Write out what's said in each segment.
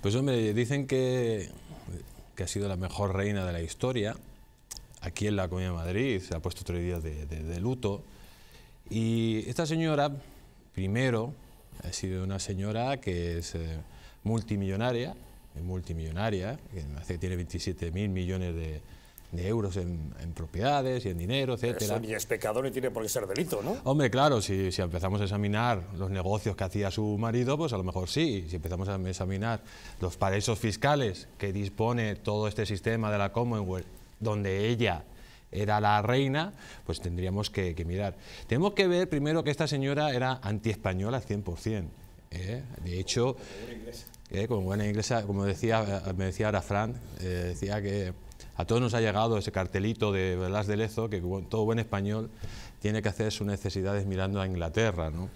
Pues hombre, dicen que, ha sido la mejor reina de la historia. Aquí en la Comunidad de Madrid se ha puesto tres días de, luto. Y esta señora, primero, ha sido una señora que es eh, multimillonaria, multimillonaria, que tiene 27 mil millones de, de euros en, propiedades y en dinero, etcétera. Eso ni es pecado ni tiene por qué ser delito, ¿no? Hombre, claro, si, empezamos a examinar los negocios que hacía su marido, pues a lo mejor sí. Si empezamos a examinar los paraísos fiscales que dispone todo este sistema de la Commonwealth, donde ella era la reina, pues tendríamos que, mirar. Tenemos que ver primero que esta señora era antiespañola al 100%. ¿eh? De hecho, ¿eh? como buena inglesa, como decía, me decía ahora Fran, eh, decía que a todos nos ha llegado ese cartelito de Blas de Lezo que todo buen español tiene que hacer sus necesidades mirando a Inglaterra, ¿no?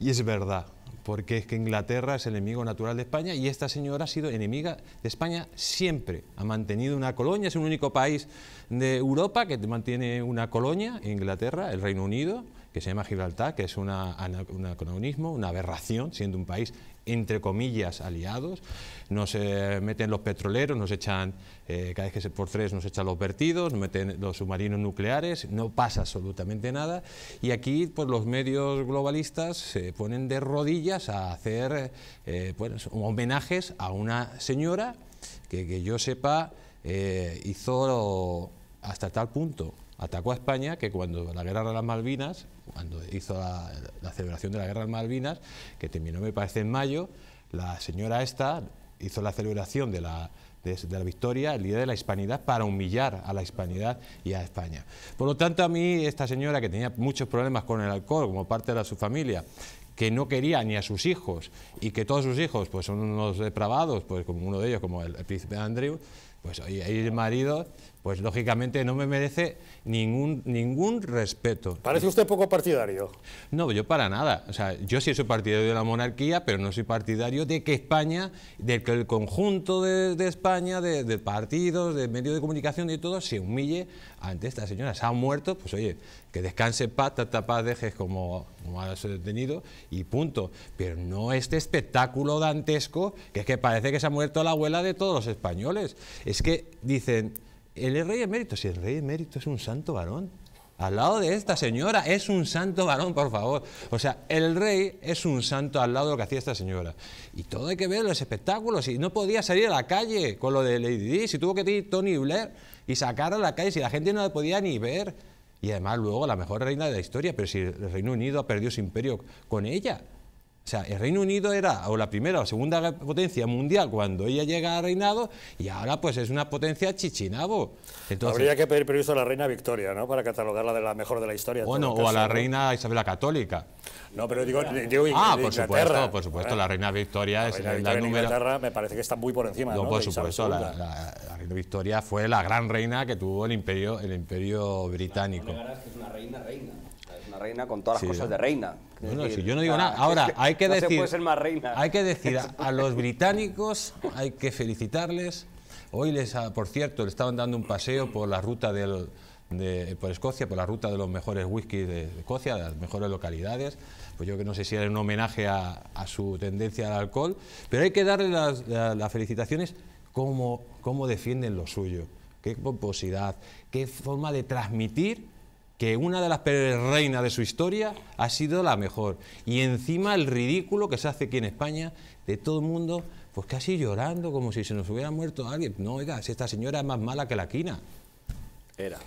Y es verdad, porque es que Inglaterra es el enemigo natural de España y esta señora ha sido enemiga de España siempre. Ha mantenido una colonia, es un único país de Europa que mantiene una colonia, Inglaterra, el Reino Unido, que se llama Gibraltar, que es un anacronismo, una aberración, siendo un país entre comillas aliados, nos meten los petroleros, nos echan, eh, cada vez que se por tres nos echan los vertidos, nos meten los submarinos nucleares, no pasa absolutamente nada y aquí pues, los medios globalistas se ponen de rodillas a hacer eh, homenajes a una señora que, que yo sepa eh, hizo hasta tal punto atacó a España, que cuando la guerra de las Malvinas, cuando hizo la, celebración de la guerra de las Malvinas, que terminó me parece en mayo, la señora esta hizo la celebración de la, de, la victoria, el día de la hispanidad, para humillar a la hispanidad y a España. Por lo tanto, a mí esta señora que tenía muchos problemas con el alcohol como parte de su familia, que no quería ni a sus hijos y que todos sus hijos pues son unos depravados, pues como uno de ellos, como el, el príncipe Andrew, pues oye, ahí el marido, pues lógicamente no me merece ningún, ningún respeto. ¿Parece usted poco partidario? No, yo para nada. O sea, yo sí soy partidario de la monarquía, pero no soy partidario de que España, del que el conjunto de, España, de, partidos, de medios de comunicación y todo, se humille ante esta señora. Se ha muerto, pues oye, que descanse paz, tata paz dejes como, como ha detenido y punto. Pero no este espectáculo dantesco que es que parece que se ha muerto la abuela de todos los españoles. Es que dicen, el rey emérito, si el rey emérito es un santo varón, al lado de esta señora es un santo varón, por favor. O sea, el rey es un santo al lado de lo que hacía esta señora. Y todo hay que ver los espectáculos. Y no podía salir a la calle con lo de Lady Di. Si tuvo que ir Tony Blair y sacar a la calle, si la gente no la podía ni ver. Y además luego la mejor reina de la historia, pero si el Reino Unido ha perdido su imperio con ella. O sea, el Reino Unido era o la primera o segunda potencia mundial cuando ella llega a reinado y ahora pues es una potencia chichinabo. Habría que pedir permiso a la reina Victoria, ¿no? Para catalogarla de la mejor de la historia. Bueno, o a la reina Isabel la Católica. No, pero digo, digo ah, por supuesto, por supuesto, la reina Victoria la es reina Victoria la número... Inglaterra me parece que está muy por encima. No, ¿no? por supuesto, la, reina Victoria fue la gran reina que tuvo el imperio, el imperio británico. La es una reina reina reina con todas las cosas de reina. si yo no digo ah, nada. Ahora, hay que hay que no Se puede ser más reina. Hay que decir a, los británicos, hay que felicitarles. Hoy les, por cierto, le estaban dando un paseo por la ruta de, por Escocia, por la ruta de los mejores whisky de Escocia, de las mejores localidades. Pues yo que no sé si era un homenaje a, su tendencia al alcohol, pero hay que darle las, felicitaciones como, como defienden lo suyo, qué pomposidad, qué forma de transmitir que una de las reinas de su historia ha sido la mejor. Y encima el ridículo que se hace aquí en España de todo el mundo, pues casi llorando como si se nos hubiera muerto alguien. No, oiga, si esta señora es más mala que la quina. Era.